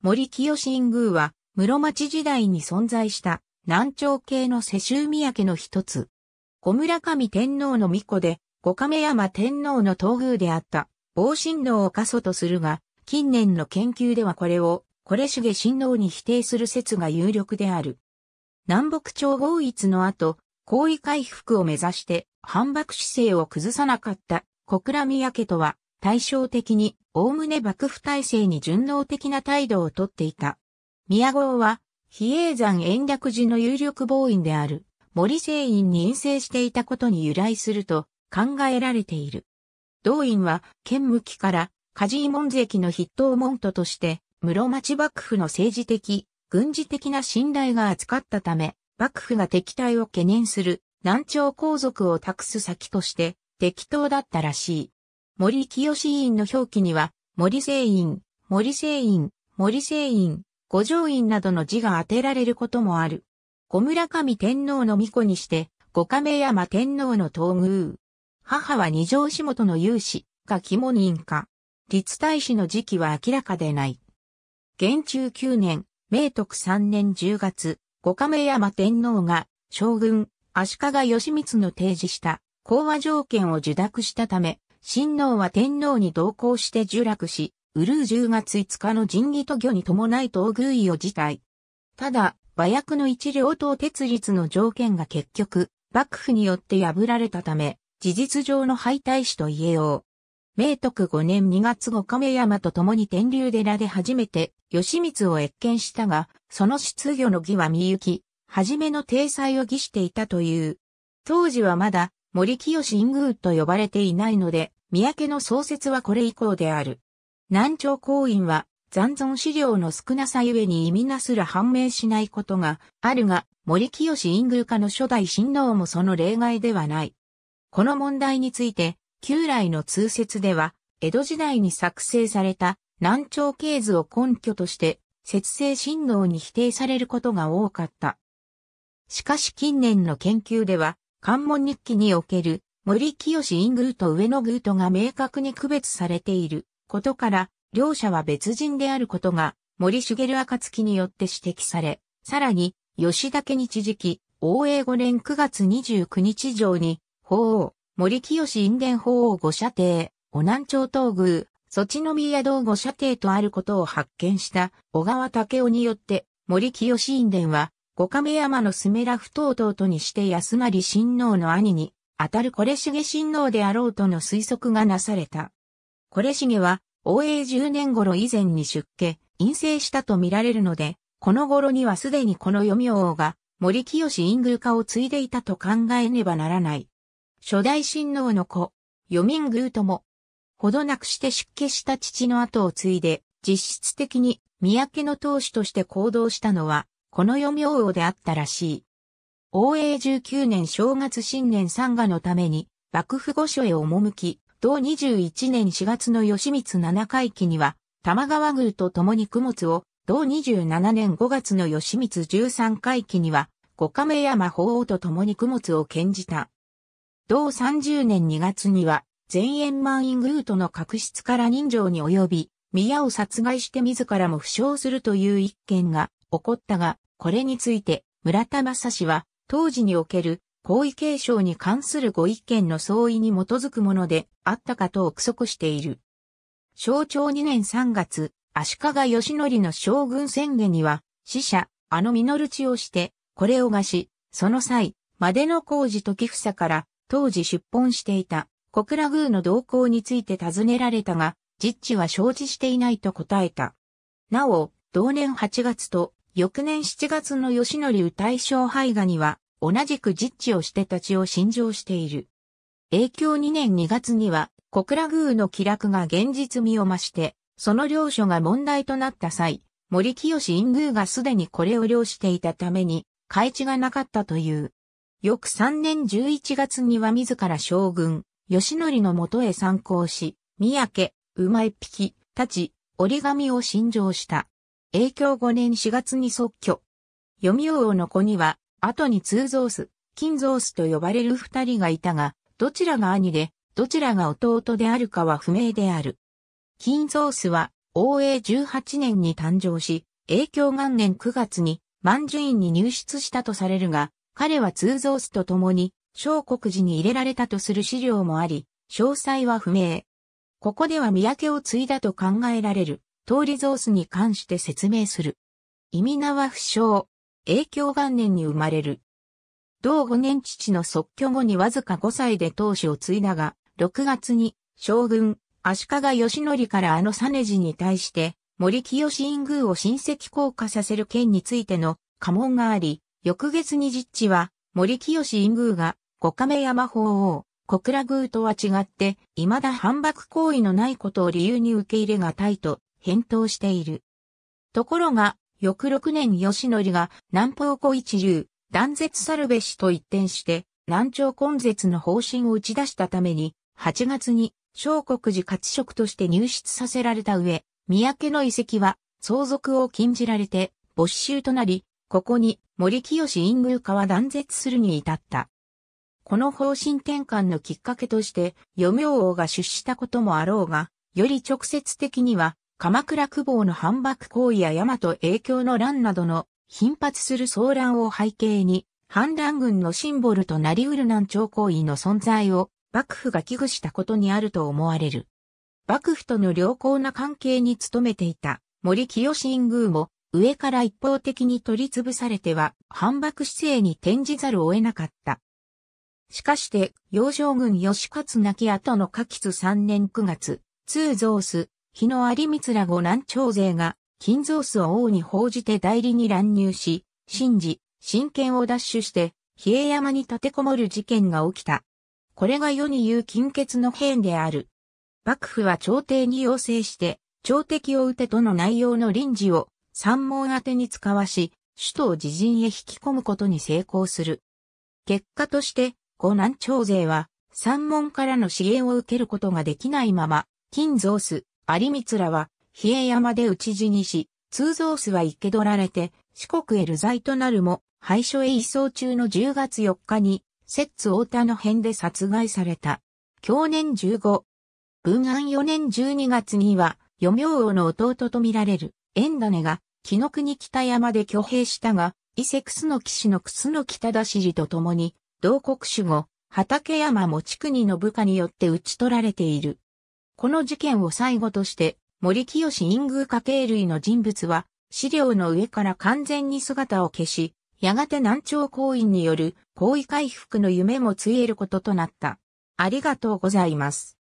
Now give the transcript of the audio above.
森清新宮は、室町時代に存在した南朝系の世襲宮家の一つ。小村上天皇の御子で、五亀山天皇の東宮であった、防神道を過疎とするが、近年の研究ではこれを、これしげ神道に否定する説が有力である。南北朝合一の後、皇位回復を目指して、反爆姿勢を崩さなかった小倉宮家とは、対照的に、おおむね幕府体制に順応的な態度をとっていた。宮郷は、比叡山延暦寺の有力防院である森聖院に陰性していたことに由来すると考えられている。同院は、剣向期から梶井門跡の筆頭門徒として、室町幕府の政治的、軍事的な信頼が厚かったため、幕府が敵対を懸念する南朝皇族を託す先として適当だったらしい。森清委員の表記には、森聖院、森聖院、森聖院、五条院などの字が当てられることもある。小村上天皇の御子にして、五亀山天皇の東宮。母は二条下元の勇士、が肝人か。立大使の時期は明らかでない。元中九年、明徳三年十月、五亀山天皇が、将軍、足利義満の提示した、講和条件を受諾したため、親王は天皇に同行して受落し、ウルー10月5日の神義と御に伴い東宮位を辞退。ただ、和訳の一両党鉄立の条件が結局、幕府によって破られたため、事実上の敗退しと言えよう。明徳5年2月後亀山と共に天竜寺で初めて、義光を越見したが、その出業の儀は見ゆき、初めの体裁を儀していたという。当時はまだ、森清新宮と呼ばれていないので、三宅の創設はこれ以降である。南朝公院は残存資料の少なさゆえに意味なすら判明しないことがあるが、森清新宮家の初代親王もその例外ではない。この問題について、旧来の通説では、江戸時代に作成された南朝系図を根拠として、節制親王に否定されることが多かった。しかし近年の研究では、関門日記における森清イングーと上野グートが明確に区別されていることから、両者は別人であることが森茂暁によって指摘され、さらに吉田家日時期、王永5年9月29日上に、法王、森清院伝法王御射程、お南朝東宮、そちの宮道御射程とあることを発見した小川武雄によって、森清院伝は五亀山のスメラフ等々とにして安成親王の兄に、あたるこれしげ親王であろうとの推測がなされた。これしげは、応永十年頃以前に出家、陰性したと見られるので、この頃にはすでにこの読み王が、森清陰宮家を継いでいたと考えねばならない。初代親王の子、読民宮とも、ほどなくして出家した父の後を継いで、実質的に三宅の当主として行動したのは、この読み王であったらしい。王永19年正月新年三賀のために、幕府御所へ赴き、同21年4月の吉光七回期には、玉川宮と共に供物を、同27年5月の吉光13回期には、五亀山法王と共に供物を献じた。同30年2月には、全円満員宮トの確執から人情に及び、宮を殺害して自らも負傷するという一件が起こったが、これについて村田正氏は当時における皇位継承に関するご意見の相違に基づくものであったかと憶測している。象徴2年3月、足利義則の将軍宣言には、死者、あの実る地をして、これをがし、その際、までの工事時房から、当時出奔していた、小倉宮の動向について尋ねられたが、実地は承知していないと答えた。なお、同年8月と翌年7月の吉則歌い賞絵画には、同じく実地をして立ちを信条している。影響2年2月には、小倉宮の気楽が現実味を増して、その領書が問題となった際、森清院宮がすでにこれを領していたために、開地がなかったという。翌3年11月には自ら将軍、吉則のもとへ参考し、三宅、馬一匹、立ち、折り紙を信条した。影響5年4月に即居。読み王の子には、後に通蔵巣、金蔵巣と呼ばれる二人がいたが、どちらが兄で、どちらが弟であるかは不明である。金蔵巣は、王永18年に誕生し、影響元年9月に、万寿院に入室したとされるが、彼は通蔵巣と共に、小国寺に入れられたとする資料もあり、詳細は不明。ここでは三宅を継いだと考えられる。通り、リゾースに関して説明する。意味名は不詳。影響元年に生まれる。同5年父の即居後にわずか5歳で当主を継いだが、6月に将軍、足利義則からあのサネジに対して、森清神宮を親戚降下させる件についての家紋があり、翌月に実地は森清神宮が五亀山法王、小倉宮とは違って、未だ反駁行為のないことを理由に受け入れがたいと返答している。ところが、翌6年吉則が南方湖一流、断絶ルべしと一転して、南朝根絶の方針を打ち出したために、8月に、小国寺活職として入室させられた上、三宅の遺跡は、相続を禁じられて、没収となり、ここに森清陰宮家は断絶するに至った。この方針転換のきっかけとして、余明王が出したこともあろうが、より直接的には、鎌倉久保の反幕行為や大和影響の乱などの頻発する騒乱を背景に、反乱軍のシンボルとなりうる南朝行為の存在を幕府が危惧したことにあると思われる。幕府との良好な関係に努めていた森清新宮も上から一方的に取り潰されては反幕姿勢に転じざるを得なかった。しかして、洋上軍吉勝亡き後の下吉3年9月、通増須、日野有光ら五南朝勢が、金蔵巣を王に報じて代理に乱入し、信じ、真剣を奪取して、比叡山に立てこもる事件が起きた。これが世に言う金欠の変である。幕府は朝廷に要請して、朝敵を打てとの内容の臨時を三門宛に使わし、首都を自陣へ引き込むことに成功する。結果として、五南朝勢は、三門からの支援を受けることができないまま、金蔵巣、有光らは、比叡山で討ち死にし、通蔵巣は生け取られて、四国へ流罪となるも、廃所へ移送中の10月4日に、摂津大田の辺で殺害された。去年15。文安4年12月には、余明王の弟とみられる、縁種が、木の国北山で挙兵したが、伊勢楠騎士の楠北田氏と共に、同国守護、畠山持国の部下によって討ち取られている。この事件を最後として、森清陰宮家系類の人物は、資料の上から完全に姿を消し、やがて南朝行員による行為回復の夢もついえることとなった。ありがとうございます。